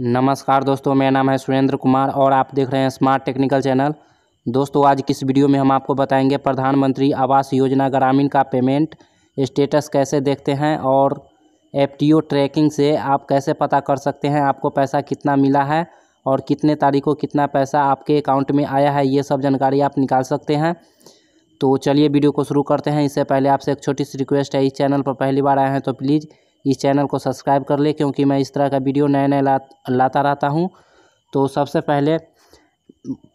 नमस्कार दोस्तों मेरा नाम है सुरेंद्र कुमार और आप देख रहे हैं स्मार्ट टेक्निकल चैनल दोस्तों आज किस वीडियो में हम आपको बताएंगे प्रधानमंत्री आवास योजना ग्रामीण का पेमेंट स्टेटस कैसे देखते हैं और एफ ट्रैकिंग से आप कैसे पता कर सकते हैं आपको पैसा कितना मिला है और कितने तारीख को कितना पैसा आपके अकाउंट में आया है ये सब जानकारी आप निकाल सकते हैं तो चलिए वीडियो को शुरू करते हैं इससे पहले आपसे एक छोटी सी रिक्वेस्ट है इस चैनल पर पहली बार आए हैं तो प्लीज़ इस चैनल को सब्सक्राइब कर ले क्योंकि मैं इस तरह का वीडियो नए नए ला लाता रहता हूँ तो सबसे पहले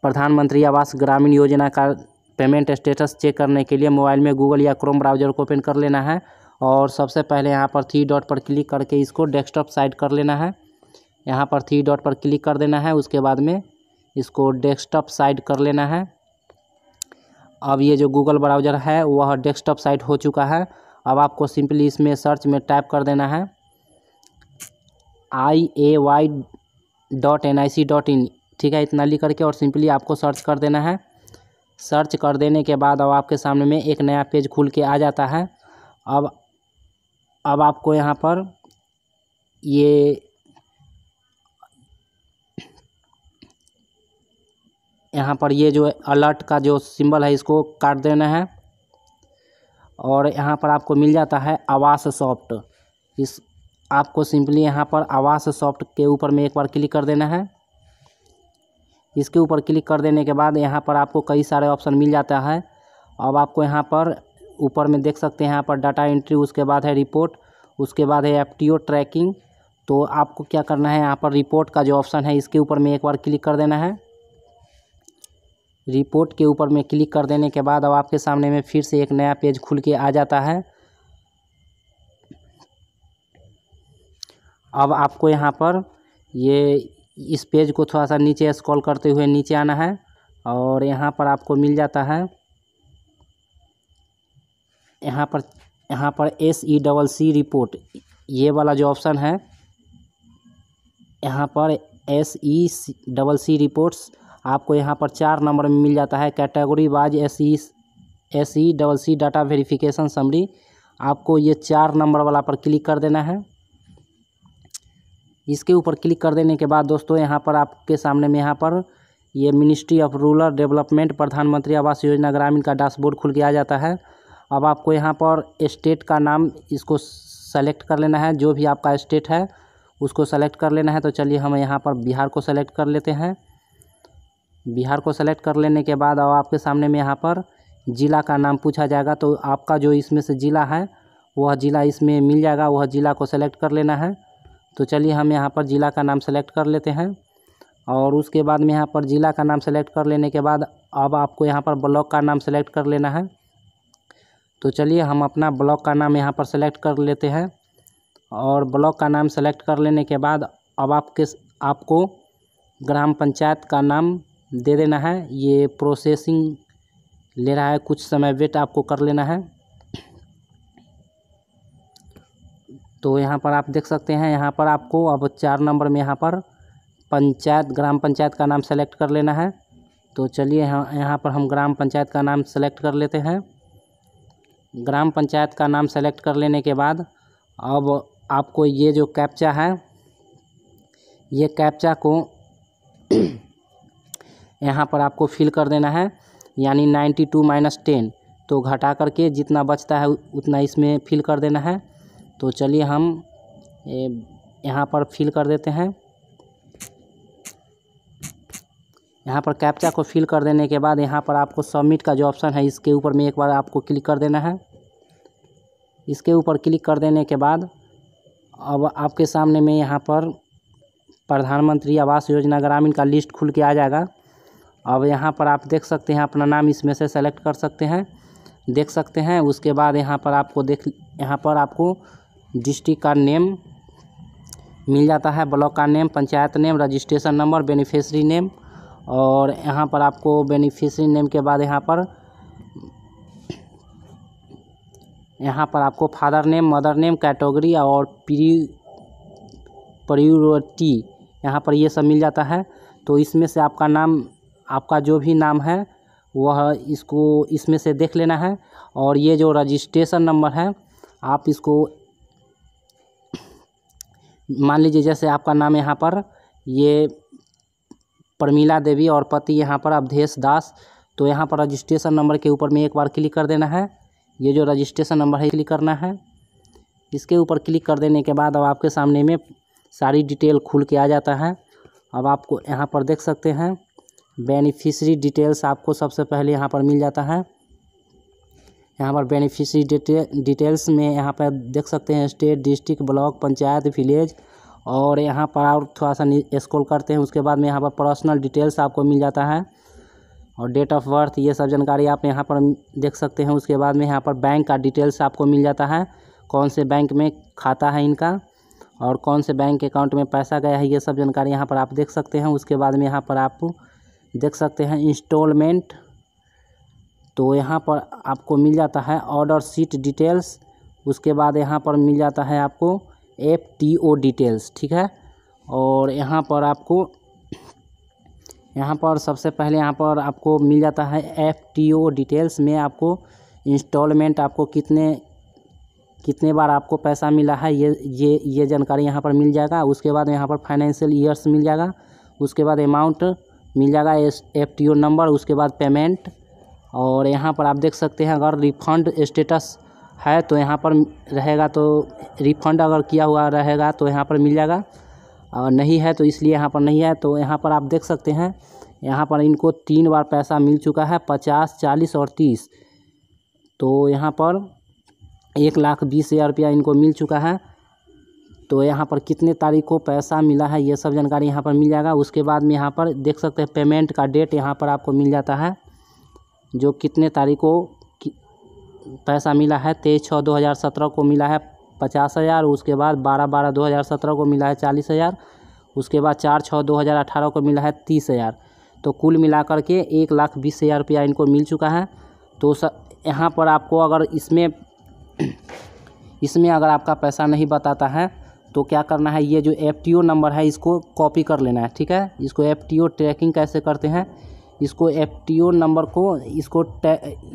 प्रधानमंत्री आवास ग्रामीण योजना का पेमेंट स्टेटस चेक करने के लिए मोबाइल में गूगल या क्रोम ब्राउजर को ओपन कर लेना है और सबसे पहले यहाँ पर थ्री डॉट पर क्लिक करके इसको डेस्कटॉप साइड कर लेना है यहाँ पर थ्री डॉट पर क्लिक कर देना है उसके बाद में इसको डेस्कटॉप साइड कर लेना है अब ये जो गूगल ब्राउज़र है वह डेस्कटॉप साइड हो चुका है अब आपको सिंपली इसमें सर्च में टाइप कर देना है I A Y dot N I C dot in ठीक है इतना लिख करके और सिंपली आपको सर्च कर देना है सर्च कर देने के बाद अब आपके सामने में एक नया पेज खुल के आ जाता है अब अब आपको यहाँ पर ये यहाँ पर ये जो अलर्ट का जो सिंबल है इसको काट देना है और यहाँ पर आपको मिल जाता है आवास सॉफ्ट इस आपको सिंपली यहाँ पर आवास सॉफ्ट के ऊपर में एक बार क्लिक कर देना है इसके ऊपर क्लिक कर देने के बाद यहाँ पर आपको कई सारे ऑप्शन मिल जाता है अब आपको यहाँ पर ऊपर में देख सकते हैं यहाँ पर डाटा एंट्री उसके बाद है रिपोर्ट उसके बाद है एफ ट्रैकिंग तो आपको क्या करना है यहाँ पर रिपोर्ट का जो ऑप्शन है इसके ऊपर में एक बार क्लिक कर देना है रिपोर्ट के ऊपर में क्लिक कर देने के बाद अब आपके सामने में फिर से एक नया पेज खुल के आ जाता है अब आपको यहाँ पर ये इस पेज को थोड़ा सा नीचे स्क्रॉल करते हुए नीचे आना है और यहाँ पर आपको मिल जाता है यहाँ पर यहाँ पर S E double C report ये वाला जो ऑप्शन है यहाँ पर S E double C reports आपको यहाँ पर चार नंबर में मिल जाता है category wise S C S C double C data verification summary आपको ये चार नंबर वाला पर क्लिक कर देना है इसके ऊपर क्लिक कर देने के बाद दोस्तों यहाँ पर आपके सामने में यहाँ पर ये मिनिस्ट्री ऑफ रूरल डेवलपमेंट प्रधानमंत्री आवास योजना ग्रामीण का डैशबोर्ड खुल के आ जाता है अब आपको यहाँ पर स्टेट का नाम इसको सेलेक्ट कर लेना है जो भी आपका स्टेट है उसको सेलेक्ट कर लेना है तो चलिए हम यहाँ पर बिहार को सेलेक्ट कर लेते हैं बिहार को सेलेक्ट कर लेने के बाद अब आपके सामने में यहाँ पर ज़िला का नाम पूछा जाएगा तो आपका जो इसमें से ज़िला है वह ज़िला इसमें मिल जाएगा वह ज़िला को सेलेक्ट कर लेना है तो चलिए हम यहाँ पर ज़िला का नाम सेलेक्ट कर लेते हैं और उसके बाद में यहाँ पर ज़िला का नाम सेलेक्ट कर लेने के बाद अब आपको यहाँ पर ब्लॉक का नाम सेलेक्ट कर लेना है तो चलिए हम अपना ब्लॉक का नाम यहाँ पर सेलेक्ट कर लेते हैं और ब्लॉक का नाम सेलेक्ट कर लेने के बाद अब आपके आपको ग्राम पंचायत का नाम दे देना है ये प्रोसेसिंग ले रहा है कुछ समय वेट आपको कर लेना है तो यहाँ पर आप देख सकते हैं यहाँ पर आपको अब चार नंबर में यहाँ पर पंचायत ग्राम पंचायत का नाम सेलेक्ट कर लेना है तो चलिए यहाँ यहाँ पर हम ग्राम पंचायत का नाम सेलेक्ट कर लेते हैं ग्राम पंचायत का नाम सेलेक्ट कर लेने के बाद अब आपको ये जो कैप्चा है ये कैप्चा को यहाँ पर आपको फिल कर देना है यानी नाइन्टी टू माइनस टेन तो घटा करके जितना बचता है उतना इसमें फिल कर देना है तो चलिए हम यहाँ पर फिल कर देते हैं यहाँ पर कैप्चा को फिल कर देने के बाद यहाँ पर आपको सबमिट का जो ऑप्शन है इसके ऊपर में एक बार आपको क्लिक कर देना है इसके ऊपर क्लिक कर देने के बाद अब आपके सामने में यहाँ पर प्रधानमंत्री आवास योजना ग्रामीण का लिस्ट खुल के आ जाएगा अब यहाँ पर आप देख सकते हैं अपना नाम इसमें से सेलेक्ट कर सकते हैं देख सकते हैं उसके बाद यहाँ पर आपको देख यहाँ पर आपको डिस्ट्रिक्ट का नेम मिल जाता है ब्लॉक का name panchayat name registration number beneficiary name और यहाँ पर आपको बेनिफिशरी नेम के बाद यहाँ पर यहाँ पर आपको father name mother name category और प्री प्रियोरिटी यहाँ पर ये सब मिल जाता है तो इसमें से आपका नाम आपका जो भी नाम है वह इसको इसमें से देख लेना है और ये जो रजिस्ट्रेशन नंबर है आप इसको मान लीजिए जैसे आपका नाम यहाँ पर ये प्रमीला देवी और पति यहाँ पर अवधेश दास तो यहाँ पर रजिस्ट्रेशन नंबर के ऊपर में एक बार क्लिक कर देना है ये जो रजिस्ट्रेशन नंबर है क्लिक करना है इसके ऊपर क्लिक कर देने के बाद अब आपके सामने में सारी डिटेल खुल के आ जाता है अब आपको यहाँ पर देख सकते हैं बेनिफिशरी डिटेल्स आपको सबसे पहले यहाँ पर मिल जाता है यहाँ पर बेनिफिशरी डिटे डिटेल्स में यहाँ पर देख सकते हैं state district block panchayat village और यहाँ पर और थोड़ा सा स्क्रॉल करते हैं उसके बाद में यहाँ पर पर्सनल डिटेल्स आपको मिल जाता है और डेट ऑफ बर्थ ये सब जानकारी आप यहाँ पर देख सकते हैं उसके बाद में यहाँ पर बैंक का डिटेल्स आपको मिल जाता है कौन से बैंक में खाता है इनका और कौन से बैंक अकाउंट में पैसा गया है ये सब जानकारी यहाँ पर आप देख सकते हैं उसके बाद में यहाँ पर आप देख सकते हैं इंस्टॉलमेंट तो यहाँ पर आपको मिल जाता है ऑर्डर सीट डिटेल्स उसके बाद यहाँ पर मिल जाता है आपको एफ टी ओ डिटेल्स ठीक है और यहाँ पर आपको यहाँ पर सबसे पहले यहाँ पर आपको मिल जाता है एफ टी ओ डिटेल्स में आपको इंस्टॉलमेंट आपको कितने कितने बार आपको पैसा मिला है ये ये ये जानकारी यहाँ पर मिल जाएगा उसके बाद यहाँ पर फाइनेंशियल ईयर्स मिल जाएगा उसके बाद अमाउंट मिल जाएगा S F T O number उसके बाद पेमेंट और यहाँ पर आप देख सकते हैं अगर रिफ़ंड स्टेटस है तो यहाँ पर रहेगा तो रिफ़ंड अगर किया हुआ रहेगा तो यहाँ पर मिल जाएगा और नहीं है तो इसलिए यहाँ पर नहीं है तो यहाँ पर आप देख सकते हैं यहाँ पर इनको तीन बार पैसा मिल चुका है पचास चालीस और तीस तो यहाँ पर एक लाख बीस हज़ार रुपया इनको मिल चुका है तो यहाँ पर कितने तारीख को पैसा मिला है ये सब जानकारी यहाँ पर मिल जाएगा उसके बाद में यहाँ पर देख सकते हैं पेमेंट का डेट यहाँ पर आपको मिल जाता है जो कितने तारीख को पैसा मिला है तेईस छः दो हज़ार सत्रह को मिला है पचास हज़ार उसके बाद बारह बारह दो हज़ार सत्रह को मिला है चालीस हज़ार उसके बाद चार छः दो हज़ार अठारह को मिला है तीस हज़ार तो कुल मिलाकर के एक लाख बीस हज़ार रुपया इनको मिल चुका है तो स यहाँ पर आपको अगर इसमें इसमें अगर आपका पैसा नहीं बताता है तो क्या करना है ये जो एफ टी ओ नंबर है इसको कॉपी कर लेना है ठीक है इसको एफ टी ओ ट्रैकिंग कैसे करते हैं इसको एफ टी ओ नंबर को इसको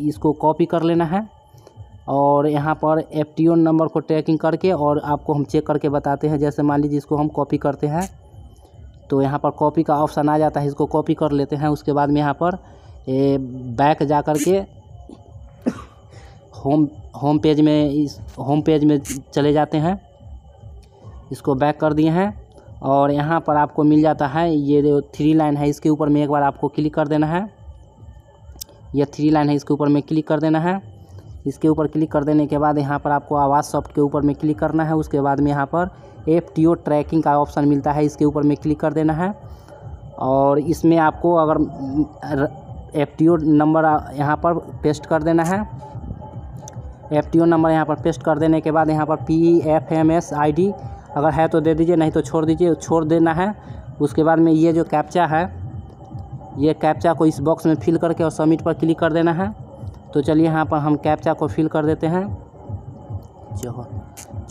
इसको कॉपी कर लेना है और यहाँ पर एफ टी ओ नंबर को ट्रैकिंग करके और आपको हम चेक करके बताते हैं जैसे मान लीजिए इसको हम कॉपी करते हैं तो यहाँ पर कॉपी का ऑप्शन आ जाता है इसको कॉपी कर लेते हैं उसके बाद में यहाँ पर ए, बैक जा कर के होम होम पेज में इस होम पेज में चले जाते हैं इसको बैक कर दिए हैं और यहाँ पर आपको मिल जाता है ये जो थ्री लाइन है इसके ऊपर में एक बार आपको क्लिक कर देना है यह थ्री लाइन है इसके ऊपर में क्लिक कर देना है इसके ऊपर क्लिक कर देने के बाद यहाँ पर आपको आवाज़ सॉफ्ट के ऊपर में क्लिक करना है उसके बाद में यहाँ पर एफ टी ओ ट्रैकिंग का ऑप्शन मिलता है इसके ऊपर में क्लिक कर देना है और इसमें आपको अगर एफ टी ओ नंबर यहाँ पर पेस्ट कर देना है एफ टी ओ नंबर यहाँ पर पेस्ट कर देने के बाद यहाँ पर P F M S I D अगर है तो दे दीजिए नहीं तो छोड़ दीजिए छोड़ देना है उसके बाद में ये जो कैप्चा है ये कैप्चा को इस बॉक्स में फिल करके और सबमिट पर क्लिक कर देना है तो चलिए यहाँ पर हम कैप्चा को फिल कर देते हैं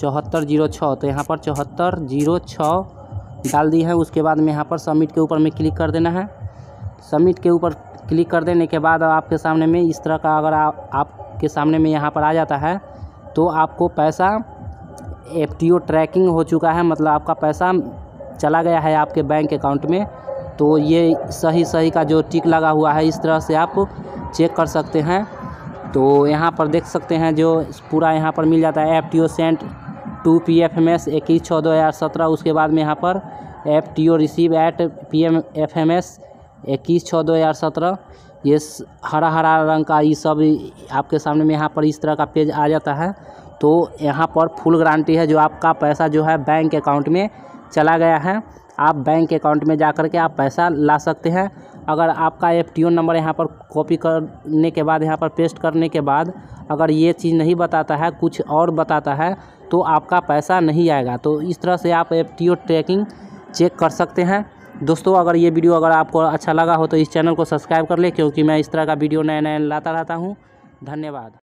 चौहत्तर जीरो छः तो यहाँ पर चौहत्तर जीरो छः डाल दी है उसके बाद में यहाँ पर सबमिट के ऊपर में क्लिक कर देना है सबमिट के ऊपर क्लिक कर देने के बाद आपके सामने में इस तरह का अगर आ, आपके सामने में यहाँ पर आ जाता है तो आपको पैसा एफ ट्रैकिंग हो चुका है मतलब आपका पैसा चला गया है आपके बैंक अकाउंट में तो ये सही सही का जो टिक लगा हुआ है इस तरह से आप चेक कर सकते हैं तो यहाँ पर देख सकते हैं जो पूरा यहाँ पर मिल जाता है F T O sent to P F M S इक्कीस छः दो हज़ार सत्रह उसके बाद में यहाँ पर F T O receive at P M F M S इक्कीस छः दो हज़ार सत्रह ये हरा हरा रंग का ये सब आपके सामने में यहाँ पर इस तरह का पेज आ जाता है तो यहाँ पर फुल गारंटी है जो आपका पैसा जो है बैंक अकाउंट में चला गया है आप बैंक अकाउंट में जा कर के आप पैसा ला सकते हैं अगर आपका एफ टी ओ नंबर यहाँ पर कॉपी करने के बाद यहाँ पर पेस्ट करने के बाद अगर ये चीज़ नहीं बताता है कुछ और बताता है तो आपका पैसा नहीं आएगा तो इस तरह से आप F T O tracking check कर सकते हैं दोस्तों अगर ये वीडियो अगर आपको अच्छा लगा हो तो इस चैनल को सब्सक्राइब कर ले क्योंकि मैं इस तरह का वीडियो नया नया लाता रहता हूँ धन्यवाद